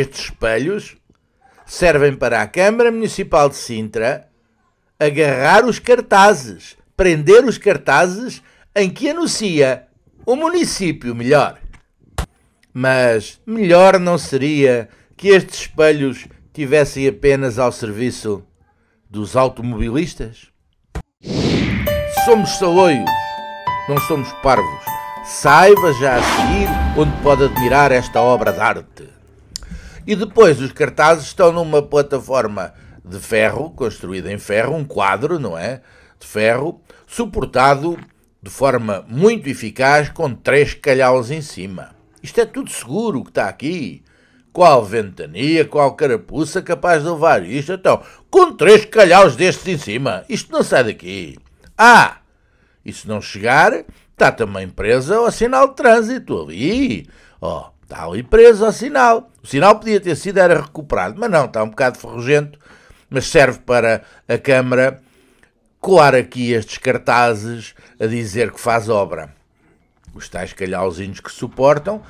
estes espelhos servem para a Câmara Municipal de Sintra agarrar os cartazes, prender os cartazes em que anuncia o município melhor. Mas melhor não seria que estes espelhos tivessem apenas ao serviço dos automobilistas? Somos saloios, não somos parvos. Saiba já a seguir onde pode admirar esta obra de arte. E depois os cartazes estão numa plataforma de ferro, construída em ferro, um quadro, não é? De ferro, suportado de forma muito eficaz com três calhaus em cima. Isto é tudo seguro que está aqui. Qual ventania, qual carapuça capaz de levar isto? Então, com três calhaus destes em cima, isto não sai daqui. Ah! E se não chegar, está também presa ao sinal de trânsito ali. Ó, oh, está ali presa ao sinal. O sinal podia ter sido era recuperado, mas não, está um bocado ferrugento, mas serve para a Câmara colar aqui estes cartazes a dizer que faz obra. Os tais calhauzinhos que suportam.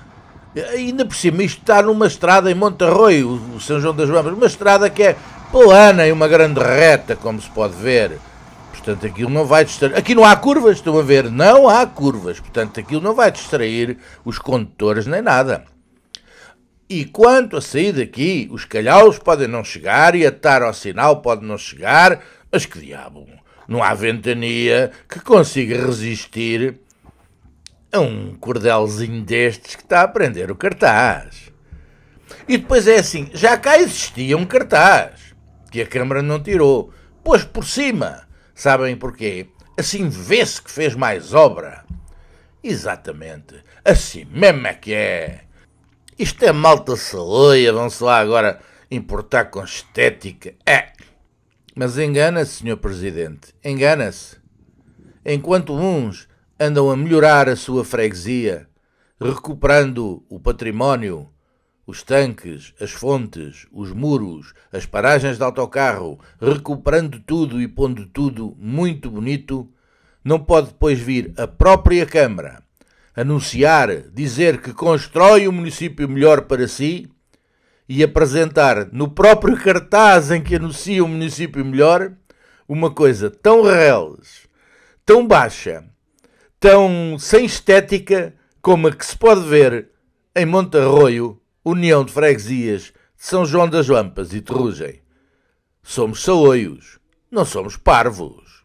Ainda por cima, isto está numa estrada em Montarroio, o São João das Bambas, uma estrada que é plana e uma grande reta, como se pode ver. Portanto, aquilo não vai distrair. Aqui não há curvas, estão a ver? Não há curvas. Portanto, aquilo não vai distrair os condutores nem nada. E quanto a sair daqui, os calhaus podem não chegar e atar ao sinal pode não chegar, mas que diabo, não há ventania que consiga resistir a um cordelzinho destes que está a prender o cartaz. E depois é assim, já cá existia um cartaz, que a Câmara não tirou, pôs por cima. Sabem porquê? Assim vê-se que fez mais obra. Exatamente, assim mesmo é que é. Isto é malta saloia, vão-se lá agora importar com estética. É. Mas engana-se, Sr. Presidente, engana-se. Enquanto uns andam a melhorar a sua freguesia, recuperando o património, os tanques, as fontes, os muros, as paragens de autocarro, recuperando tudo e pondo tudo muito bonito, não pode depois vir a própria Câmara anunciar, dizer que constrói um município melhor para si e apresentar no próprio cartaz em que anuncia um município melhor uma coisa tão reles, tão baixa, tão sem estética como a que se pode ver em Arroio, União de Freguesias de São João das Lampas e Terrugem. Somos saloios, não somos parvos.